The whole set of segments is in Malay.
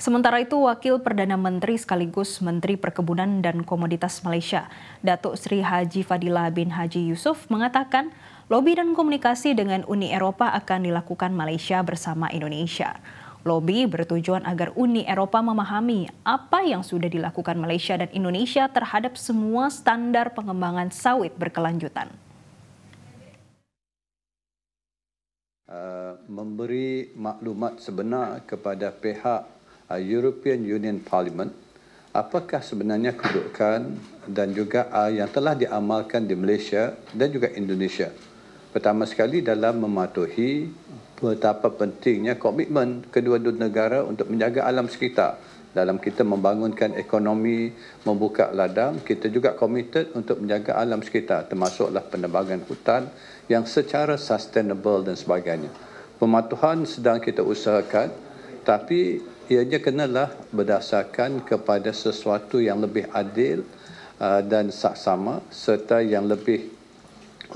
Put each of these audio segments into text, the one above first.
Sementara itu, Wakil Perdana Menteri sekaligus Menteri Perkebunan dan Komoditas Malaysia, Datuk Sri Haji Fadila bin Haji Yusuf mengatakan, lobi dan komunikasi dengan Uni Eropa akan dilakukan Malaysia bersama Indonesia. Lobi bertujuan agar Uni Eropa memahami apa yang sudah dilakukan Malaysia dan Indonesia terhadap semua standar pengembangan sawit berkelanjutan. Uh, memberi maklumat sebenar kepada pihak uh, European Union Parliament apakah sebenarnya kedudukan dan juga uh, yang telah diamalkan di Malaysia dan juga Indonesia pertama sekali dalam mematuhi betapa pentingnya komitmen kedua-dua negara untuk menjaga alam sekitar dalam kita membangunkan ekonomi membuka ladang kita juga komited untuk menjaga alam sekitar termasuklah penebangan hutan yang secara sustainable dan sebagainya pematuhan sedang kita usahakan tapi ianya kenalah berdasarkan kepada sesuatu yang lebih adil uh, dan saksama serta yang lebih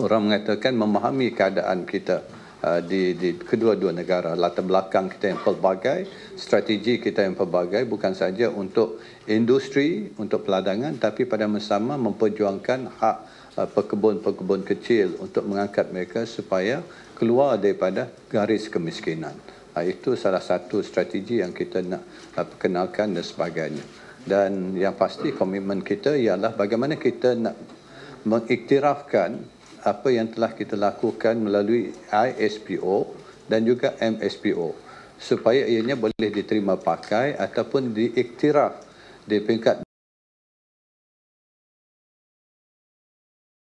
orang mengatakan memahami keadaan kita uh, di, di kedua-dua negara latar belakang kita yang pelbagai strategi kita yang pelbagai bukan saja untuk industri untuk peladangan tapi pada masa sama memperjuangkan hak uh, pekebun-pekebun kecil untuk mengangkat mereka supaya keluar daripada garis kemiskinan. Ah, itu salah satu strategi yang kita nak ah, perkenalkan dan sebagainya. Dan yang pasti komitmen kita ialah bagaimana kita nak mengiktirafkan apa yang telah kita lakukan melalui ISPO dan juga MSPO supaya ianya boleh diterima pakai ataupun diiktiraf di peringkat